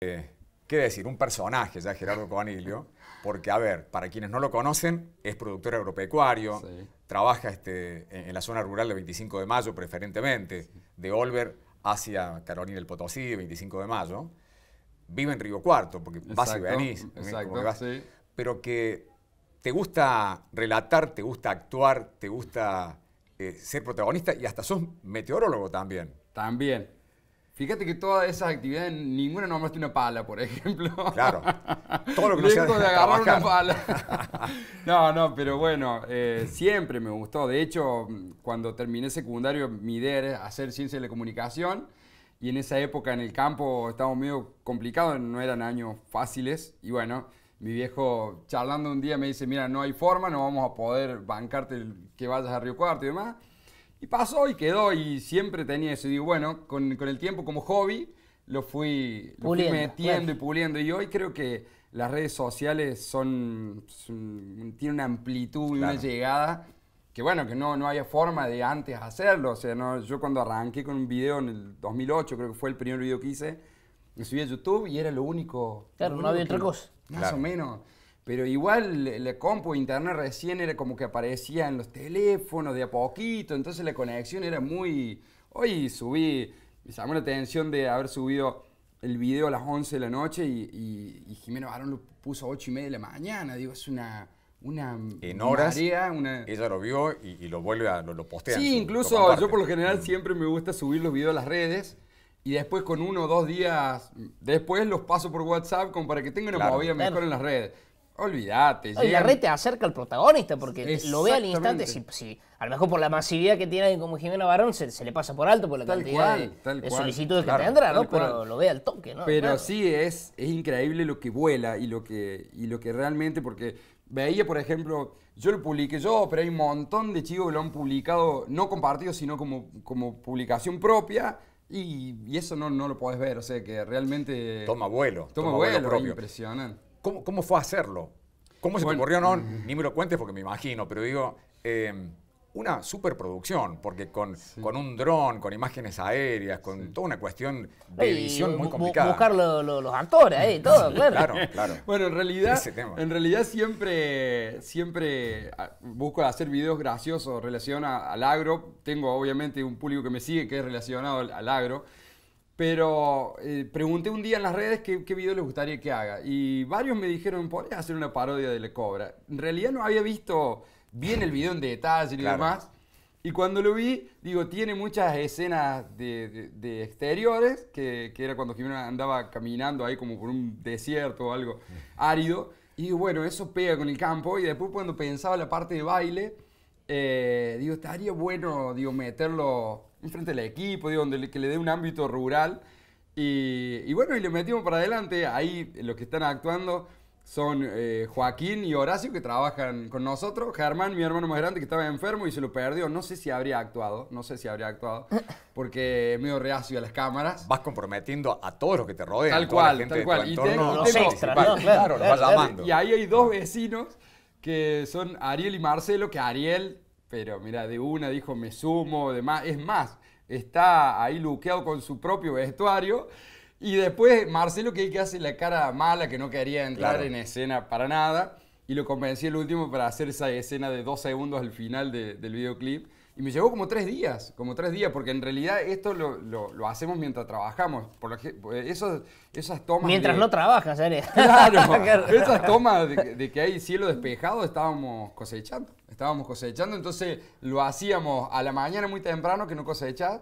Eh, ¿Qué decir? Un personaje ya, Gerardo Covanilio, porque, a ver, para quienes no lo conocen, es productor agropecuario, trabaja este, en, la zona rural de 25 de mayo preferentemente, de Olver hacia Carolina del Potosí, 25 de mayo, vive en Río Cuarto, porque vas y venís, pero que te gusta relatar, te gusta actuar, te gusta eh, ser protagonista y hasta sos meteorólogo también. También, Fíjate que todas esas actividades, ninguna nombraste una pala, por ejemplo. Claro. Todo lo que no sea de agarrar una pala. no, no, pero bueno, eh, siempre me gustó. De hecho, cuando terminé secundario, mi idea era hacer ciencia de la comunicación. Y en esa época en el campo estábamos medio complicados, no eran años fáciles. Y bueno, mi viejo charlando un día me dice, mira, no hay forma, no vamos a poder bancarte que vayas a Río Cuarto y demás. Y pasó y quedó y siempre tenía eso. Y digo, bueno, con, con el tiempo como hobby lo fui, lo fui metiendo y puliendo. Y hoy creo que las redes sociales son, tienen una amplitud, y una llegada que bueno, que no, no había forma de antes hacerlo. O sea, yo cuando arranqué con un video en el 2008, creo que fue el primer video que hice, me subí a YouTube y era lo único. Claro, no había otra cosa. Más o menos. Pero igual la compu internet recién era como que aparecía en los teléfonos de a poquito, entonces la conexión era muy... Hoy subí, me llamó la atención de haber subido el video a las 11 de la noche y, y, Jimena Barón lo puso a 8 y media de la mañana, digo, es una... Una en horas, ella lo vio y, lo vuelve a, lo, Sí, incluso yo por lo general mm. siempre me gusta subir los videos a las redes y después con uno o dos días después los paso por WhatsApp como para que tenga una movida mejor en las redes. Olvídate. y la red te acerca al protagonista porque lo ve al instante. Si, a lo mejor por la masividad que tiene como Jimena Barón se, le pasa por alto por la cantidad de, solicitudes que tendrá, ¿no? Pero lo ve al toque, ¿no? Pero sí es, es increíble lo que vuela y lo que, y lo que realmente, porque veía, por ejemplo, yo lo publiqué yo, pero hay un montón de chicos que lo han publicado, no compartido, sino como, como publicación propia. Y, eso no, no lo podés ver, o sea que realmente... Toma vuelo. Toma, vuelo, propio. impresionante. ¿Cómo, fue hacerlo? ¿Cómo se me ocurrió? No, ni me lo cuentes porque me imagino, pero digo, em, una superproducción, porque con, un dron, con imágenes aéreas, con toda una cuestión de edición muy complicada. Buscar los actores ahí, todo, claro. Bueno, en realidad, en realidad siempre, siempre ah, busco hacer videos graciosos relacionados al agro. Tengo obviamente un público que me sigue que es relacionado al agro. Pero eh, pregunté un día en las redes qué, video les gustaría que haga. Y varios me dijeron, podrías hacer una parodia de La Cobra. En realidad no había visto bien el video en detalle ni nada demás. Y cuando lo vi, digo, tiene muchas escenas de, exteriores, que, era cuando Jimena andaba caminando ahí como por un desierto o algo árido. Y bueno, eso pega con el campo. Y después cuando pensaba la parte de baile, eh, digo, estaría bueno digo, meterlo frente al equipo, digo, donde que le dé un ámbito rural. Y, bueno, y le metimos para adelante. Ahí los que están actuando son eh, Joaquín y Horacio, que trabajan con nosotros. Germán, mi hermano más grande, que estaba enfermo y se lo perdió. No sé si habría actuado, no sé si habría actuado, porque medio reacio a las cámaras. Vas comprometiendo a todos los que te rodean. Tal cual, tal cual. Y Y ahí hay dos vecinos que son Ariel y Marcelo, que Ariel pero mira, de una dijo, me sumo, demás. Es más, está ahí luqueado con su propio vestuario. Y después Marcelo, que, que hace la cara mala, que no quería entrar en escena para nada. Y lo convencí el último para hacer esa escena de dos segundos al final del videoclip. Y me llevó como tres días, como tres días, porque en realidad esto lo, lo, hacemos mientras trabajamos. Por eh, esas tomas. Mientras no trabajas, Claro, esas tomas de, que hay cielo despejado estábamos cosechando. Estábamos cosechando, entonces lo hacíamos a la mañana muy temprano, que no cosechás.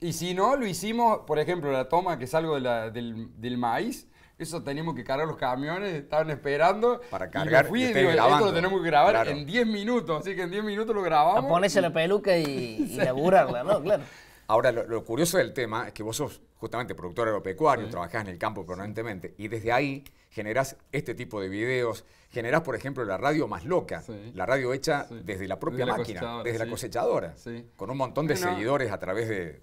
Y si no, lo hicimos, por ejemplo, la toma que salgo del, del maíz eso teníamos que cargar los camiones, estaban esperando. Para cargar. Y fui esto lo tenemos que grabar en 10 minutos, así que en 10 minutos lo grabamos. A la peluca y, y laburarla, ¿no? Claro. Ahora, lo, curioso del tema es que vos sos justamente productor agropecuario, trabajás en el campo permanentemente y desde ahí generás este tipo de videos, generás, por ejemplo, la radio más loca, la radio hecha desde la propia máquina, desde la cosechadora, con un montón de seguidores a través de,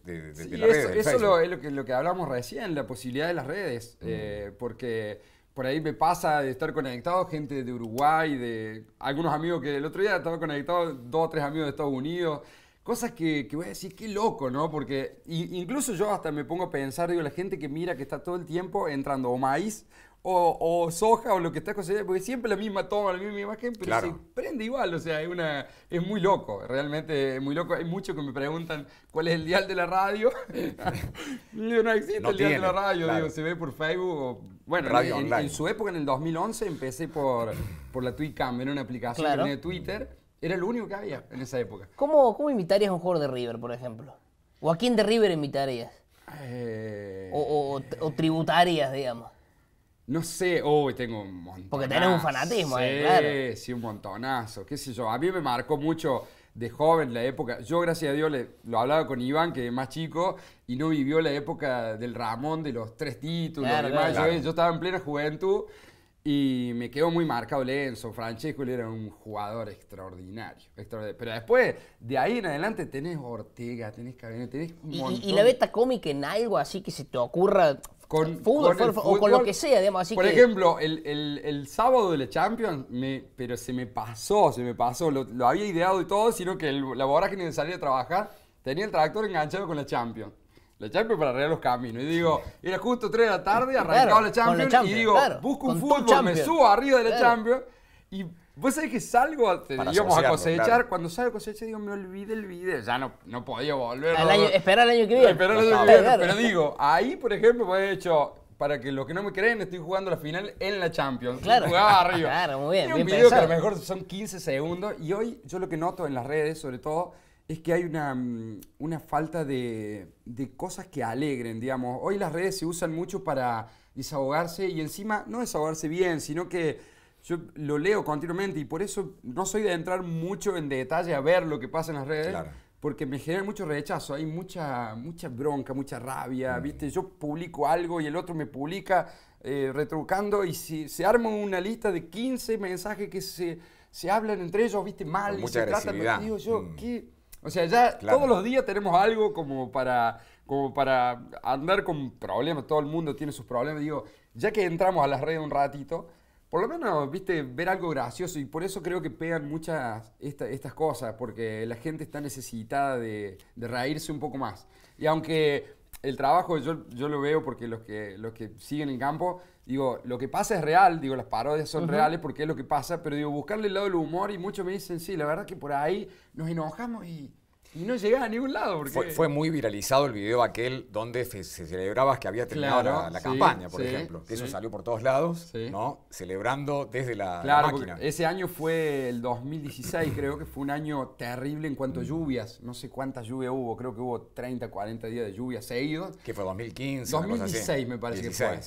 las eso, redes. Eso es lo que, hablamos recién, la posibilidad de las redes, mm. eh, porque por ahí me pasa de estar conectado gente de Uruguay, de algunos amigos que el otro día estaba conectado, dos o tres amigos de Estados Unidos. Cosas que, que, voy a decir, qué loco, ¿no? Porque incluso yo hasta me pongo a pensar, digo, la gente que mira que está todo el tiempo entrando o maíz o, soja o lo que está cosechando, porque siempre la misma toma, la misma imagen, pero se prende igual, o sea, es, una, es muy loco, realmente es muy loco. Hay muchos que me preguntan cuál es el dial de la radio. Yo no existe el dial de la radio, digo, se ve por Facebook. bueno, en, su época, en el 2011, empecé por, por la Twitcam, era una aplicación de Twitter era lo único que había en esa época. ¿Cómo, cómo imitarías a un jugador de River, por ejemplo? ¿O a quién de River imitarías? Eh, o, o, digamos. No sé, hoy tengo un montón. Porque tenés un fanatismo ahí, claro. Sí, un montonazo, qué sé yo. A mí me marcó mucho de joven la época. Yo, gracias a Dios, le, lo hablaba con Iván, que es más chico, y no vivió la época del Ramón, de los tres títulos. Claro, demás. Yo, yo, estaba en plena juventud y me quedó muy marcado Lenzo, Francesco era un jugador extraordinario, extraordinario, Pero después, de ahí en adelante, tenés Ortega, tenés Cabello, tenés un ¿Y, montón. Y, la beta cómica en algo así que se te ocurra con, fútbol, o con lo que sea, digamos. Así por ejemplo, el, el, sábado de la Champions, me, pero se me pasó, se me pasó. Lo, había ideado y todo, sino que el, la vorágine de salir a trabajar tenía el tractor enganchado con la Champions la Champions para arreglar los caminos. Y digo, era justo 3 de la tarde, arrancaba la, Champions, y digo, busco un fútbol, me subo arriba de la Champions. Y vos sabés que salgo, a, a cosechar. Cuando salgo a cosechar, digo, me olvidé el video. Ya no, no podía volver. esperar el año que viene. Esperar el año que viene. Pero digo, ahí, por ejemplo, he hecho para que los que no me creen, estoy jugando la final en la Champions. Claro. Jugaba arriba. Claro, muy bien. un video que a lo mejor son 15 segundos. Y hoy yo lo que noto en las redes, sobre todo, es que hay una, mm, una falta de, de, cosas que alegren, digamos. Hoy las redes se usan mucho para desahogarse y encima no desahogarse bien, sino que yo lo leo continuamente y por eso no soy de entrar mucho en detalle a ver lo que pasa en las redes. Porque me genera mucho rechazo, hay mucha, mucha bronca, mucha rabia, mm. ¿viste? Yo publico algo y el otro me publica eh, retrucando y si, se arma una lista de 15 mensajes que se, se hablan entre ellos, ¿viste? Mal, y se tratan. Digo yo, mm. O sea, ya todos los días tenemos algo como para, como para andar con problemas. Todo el mundo tiene sus problemas. Digo, ya que entramos a las redes un ratito, por lo menos, viste, ver algo gracioso. Y por eso creo que pegan muchas estas cosas, porque la gente está necesitada de, de reírse un poco más. Y aunque el trabajo yo, yo lo veo porque los que, los que siguen el campo digo, lo que pasa es real, digo, las parodias son reales porque es lo que pasa, pero digo, buscarle el lado del humor y muchos me dicen, sí, la verdad que por ahí nos enojamos y y no llegaba a ningún lado. Porque... Fue, muy viralizado el video aquel donde se, celebraba que había terminado la, campaña, por ejemplo. Que eso salió por todos lados, ¿no? Celebrando desde la, claro, máquina. Ese año fue el 2016, creo que fue un año terrible en cuanto a mm. lluvias. No sé cuántas lluvias hubo, creo que hubo 30, 40 días de lluvia seguidos. Que fue 2015. 2016 me parece que fue,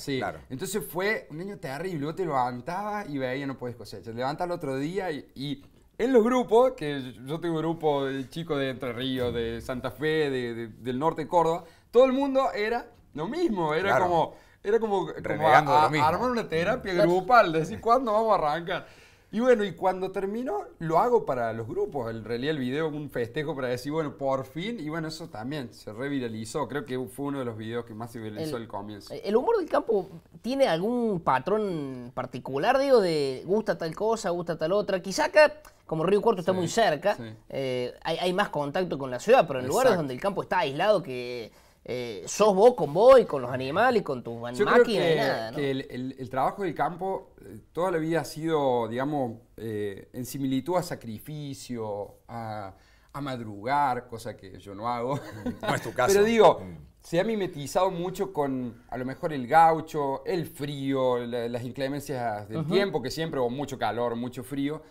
Entonces fue un año terrible. Vos te levantaba y veía no puedes cosechar. Te levantas el otro día y en los grupos, que yo tengo grupos grupo de chicos de Entre Ríos, de Santa Fe, de, del norte de Córdoba, todo el mundo era lo mismo, era como... Era como, como a, armar una terapia grupal, de decir cuándo vamos a arrancar. Y bueno, y cuando termino, lo hago para los grupos. En realidad, el video un festejo para decir, bueno, por fin. Y bueno, eso también se reviralizó. Creo que fue uno de los videos que más se viralizó el, comienzo. ¿El humor del campo tiene algún patrón particular, digo, de gusta tal cosa, gusta tal otra? Quizá acá, como Río Cuarto está muy cerca, eh, hay, más contacto con la ciudad, pero en lugares donde el campo está aislado que eh, sos vos con vos y con los animales y con tus máquinas y nada. el, el, trabajo del campo eh, toda la vida ha sido, digamos, eh, en similitud a sacrificio, a, a, madrugar, cosa que yo no hago. No es tu caso. Pero digo, mm se ha mimetizado mucho con a lo mejor el gaucho, el frío, las inclemencias del tiempo, que siempre o mucho calor, mucho frío.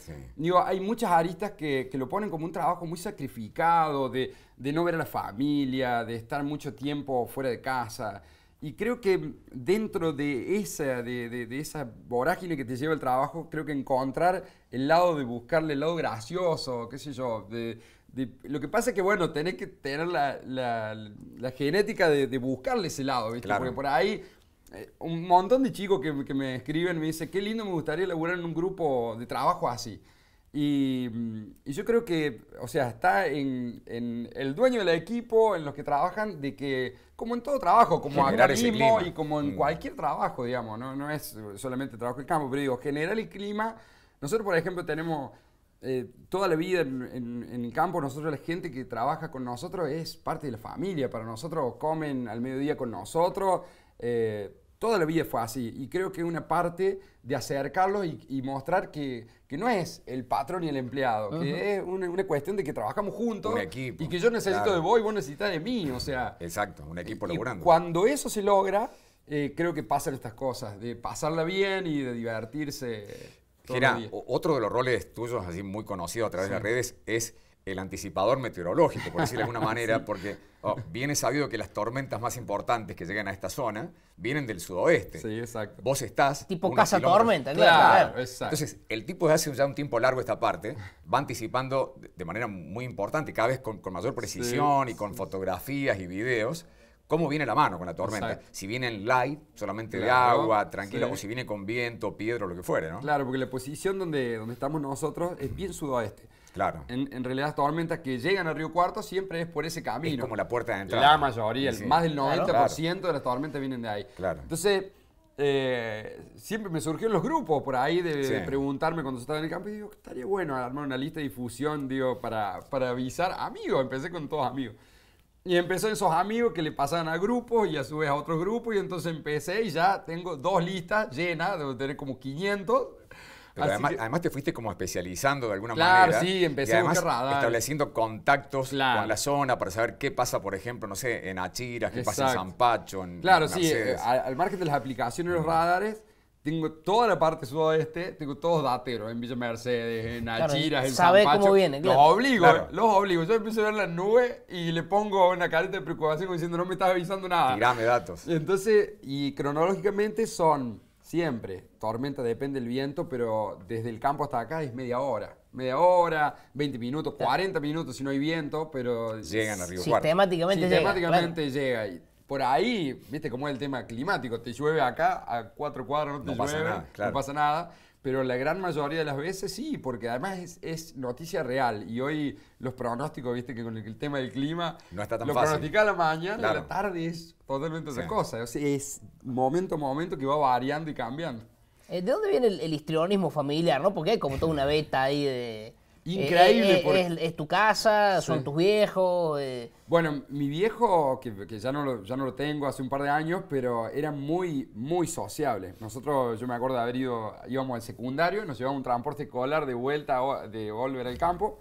hay muchas aristas que, que, lo ponen como un trabajo muy sacrificado, de, de, no ver a la familia, de estar mucho tiempo fuera de casa. Y creo que dentro de esa, de, de, de esa vorágine que te lleva el trabajo, creo que encontrar el lado de buscarle el lado gracioso, qué sé yo, de, lo que pasa es que, bueno, tenés que tener la, la, genética de, buscarle ese lado, ¿viste? Porque por ahí eh, un montón de chicos que, que, me escriben me dicen, qué lindo me gustaría laburar en un grupo de trabajo así. Y, mm, y yo creo que, o sea, está en, en, el dueño del equipo, en los que trabajan, de que, como en todo trabajo, como mismo y como en mm. cualquier trabajo, digamos, ¿no? no es solamente trabajo en campo, pero digo, generar el clima. Nosotros, por ejemplo, tenemos eh, toda la vida en, el campo, nosotros la gente que trabaja con nosotros es parte de la familia, para nosotros comen al mediodía con nosotros, eh, toda la vida fue así y creo que una parte de acercarlos y, mostrar que, no es el patrón y el empleado, que es una, cuestión de que trabajamos juntos y que yo necesito de vos y vos necesitas de mí, o sea... Exacto, un equipo logrando. cuando eso se logra... Eh, creo que pasan estas cosas, de pasarla bien y de divertirse. Mira, otro de los roles tuyos, así muy conocido a través de las redes, es el anticipador meteorológico, por decirlo de alguna manera, porque viene oh, sabido que las tormentas más importantes que llegan a esta zona vienen del sudoeste. Sí, exacto. Vos estás... Tipo casa tormenta, claro. Exacto. Entonces, el tipo de hace ya un tiempo largo esta parte, va anticipando de manera muy importante, cada vez con, mayor precisión y con fotografías y videos cómo viene la mano con la tormenta. Si viene en light, solamente de agua, tranquilo, como o si viene con viento, piedra, lo que fuere, ¿no? Claro, porque la posición donde, donde estamos nosotros es bien sudoeste. Claro. En, realidad las tormentas que llegan a Río Cuarto siempre es por ese camino. Es como la puerta de entrada. La mayoría, más del 90% de las tormentas vienen de ahí. Claro. Entonces, eh, siempre me surgió los grupos por ahí de, preguntarme cuando estaba en el campo y digo, estaría bueno armar una lista de difusión, digo, para, para avisar amigos. Empecé con todos amigos. Y en esos amigos que le pasaban a grupos y a su vez a otros grupos. Y entonces empecé y ya tengo dos listas llenas, debo tener como 500. Pero además, además, te fuiste como especializando de alguna manera. Claro, sí, empecé y además Estableciendo contactos con la zona para saber qué pasa, por ejemplo, no sé, en Achiras, qué pasa en Zampacho, en Claro, sí, eh, al, al margen de las aplicaciones y los radares, tengo toda la parte sudoeste, tengo todos dateros en Villa Mercedes, en Achiras, en San Pacho. cómo viene, Los obligo, eh, los obligo. Yo empiezo a ver la nubes y le pongo una careta de preocupación diciendo no me estás avisando nada. Tirame datos. Entonces, y cronológicamente son siempre, tormenta depende del viento, pero desde el campo hasta acá es media hora. Media hora, 20 minutos, 40 minutos si no hay viento, pero... Llegan arriba Río Sistemáticamente, Sistemáticamente llega. llega por ahí, viste cómo es el tema climático, te llueve acá a cuatro cuadros, no te pasa nada, no pasa nada. Pero la gran mayoría de las veces sí, porque además es, noticia real. Y hoy los pronósticos, viste que con el, tema del clima, no está tan lo pronostica a la mañana, a la tarde es totalmente otra cosa. es momento a momento que va variando y cambiando. Eh, ¿De dónde viene el, histrionismo familiar? ¿no? Porque hay como toda una beta ahí de Increíble. Eh, es, tu casa, son tus viejos. Eh. Bueno, mi viejo, que, ya, no lo, ya no lo tengo hace un par de años, pero era muy, muy sociable. Nosotros, yo me acuerdo de haber ido, íbamos al secundario, nos llevaba un transporte escolar de vuelta de volver al campo.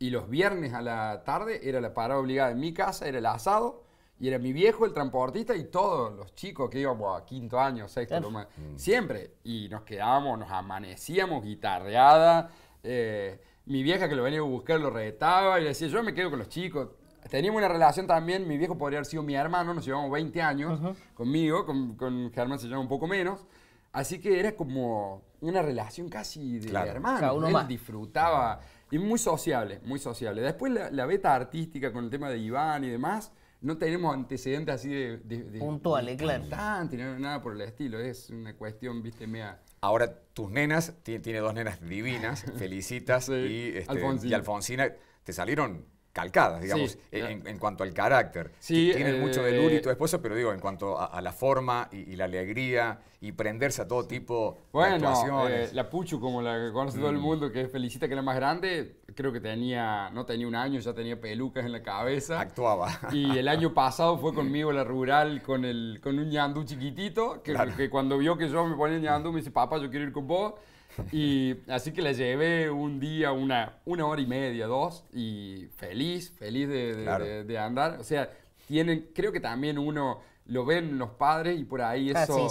Y los viernes a la tarde era la parada obligada en mi casa, era el asado. Y era mi viejo, el transportista y todos los chicos que íbamos a quinto año, sexto, mm. siempre. Y nos quedábamos, nos amanecíamos guitarreada. Eh, mi vieja que lo venía a buscar lo retaba y decía, yo me quedo con los chicos. Teníamos una relación también, mi viejo podría haber sido mi hermano, nos llevamos 20 años conmigo, con, con Germán se llevaba un poco menos. Así que era como una relación casi de hermano. uno Él más. disfrutaba y muy sociable, muy sociable. Después la, beta artística con el tema de Iván y demás, no tenemos antecedentes así de... Puntuales, claro. Cantante, nada por el estilo, es una cuestión, viste, mea Ahora, tus nenas, tiene, dos nenas divinas, Felicitas y, este, y Alfonsina, te salieron calcadas, digamos, ah. en, cuanto al carácter. Sí, Tienen eh, mucho de Luri y tu eh, esposa, pero digo, en cuanto a, la forma y, la alegría y prenderse a todo tipo bueno, de actuaciones. Bueno, eh, la Puchu, como la que conoce todo el mm. mundo, que es felicita que la más grande, creo que tenía, no tenía un año, ya tenía pelucas en la cabeza. Actuaba. Y el año pasado fue conmigo a la rural con, el, con un ñandú chiquitito, que, que cuando vio que yo me ponía ñandú me dice, papá, yo quiero ir con vos. Y así que la llevé un día, una, hora y media, dos, y feliz, feliz de, andar. O sea, tienen, creo que también uno lo ven los padres y por ahí ah, eso... Ah, se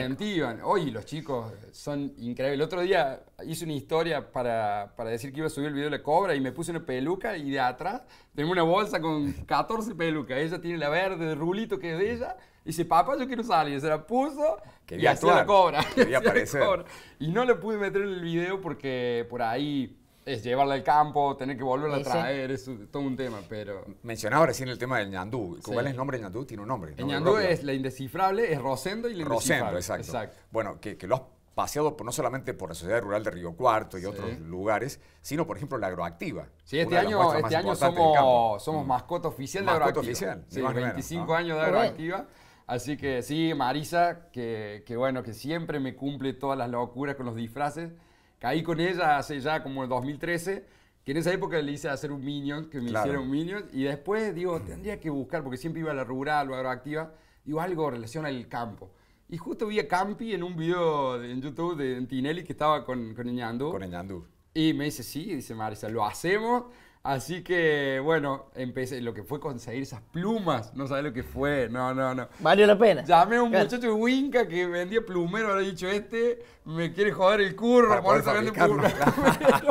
incentivan, se Oye, los chicos son increíbles. El otro día hice una historia para, para, decir que iba a subir el video de la cobra y me puse una peluca y de atrás tengo una bolsa con 14 pelucas. Ella tiene la verde, el rulito que es de ella, Dice, papá, yo quiero salir. Se la puso Quería y hacía la cobra. Quería y, aparecer. y no le pude meter en el video porque por ahí es llevarla al campo, tener que volverla a traer, es todo un tema, pero... Mencionaba recién el tema del ñandú. ¿Cuál es el nombre del ñandú? Tiene un nombre. El, ñandú es la indescifrable, es Rosendo y la indescifrable. Exacto. exacto. Bueno, que, que lo has paseado no solamente por la Sociedad Rural de Río Cuarto y otros lugares, sino, por ejemplo, la agroactiva. Sí, este, este año, este año somos, mm. mascota oficial de agroactiva. Sí, 25 menos, años de agroactiva. Así que sí, Marisa, que, bueno, que siempre me cumple todas las locuras con los disfraces. Caí con ella hace ya como el 2013, que en esa época le hice hacer un minion, que me un minion, y después digo, tendría que buscar, porque siempre iba a la rural o agroactiva, digo algo relacionado al campo. Y justo vi a Campi en un video en YouTube de Tinelli que estaba con, con Con Y me dice, sí, dice Marisa, lo hacemos. Así que, bueno, empecé. Lo que fue conseguir esas plumas, no sabes lo que fue. No, no, no. Valió la pena. Llamé a un muchacho de Winca que vendía plumero, ahora dicho este, me quiere joder el curro, por poder vende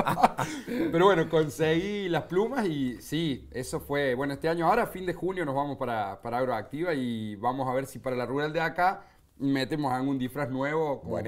Pero bueno, conseguí las plumas y sí, eso fue. Bueno, este año, ahora, fin de junio, nos vamos para, para Agroactiva y vamos a ver si para la rural de acá metemos en un disfraz nuevo como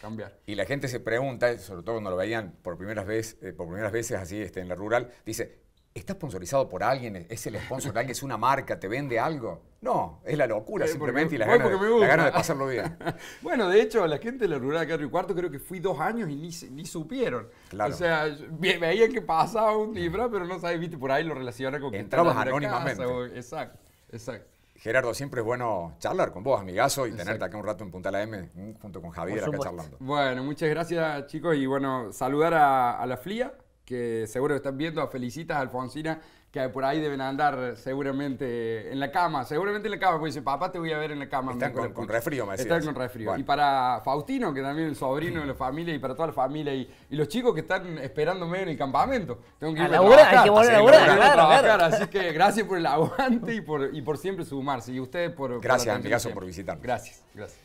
cambiar. Y la gente se pregunta, sobre todo cuando lo veían por primeras, vez, eh, por primeras veces así este, en la rural, dice, ¿Está sponsorizado por alguien? ¿Es el sponsor de alguien? ¿Es una marca? ¿Te vende algo? No, es la locura simplemente y la gente la gana de pasarlo bien. bueno, de hecho, la gente de la rural de Carro Cuarto creo que fui dos años y ni, ni supieron. O sea, veían que pasaba un disfraz, pero no sabes, viste, por ahí lo relacionan con que Entrabas anónimamente. exacto, exacto. Gerardo, siempre es bueno charlar con vos, amigazo, y tenerte acá un rato en Punta la M mm, junto con Javier acá charlando. Bueno, muchas gracias, chicos, y bueno, saludar a, la FLIA, que seguro están viendo, Felicitas, a Alfonsina, que por ahí deben andar seguramente en la cama, seguramente en la cama, porque dice, papá, te voy a ver en la cama. Están con, con resfrío, me Están con resfrío. Y para Faustino, que también es el sobrino de la familia, y para toda la familia, y, los chicos que están esperándome en el campamento. Tengo que ir la hay que volver a, Así que gracias por el aguante y por, y por siempre sumarse. Y ustedes por... Gracias, mi caso, por visitarnos. Gracias, gracias.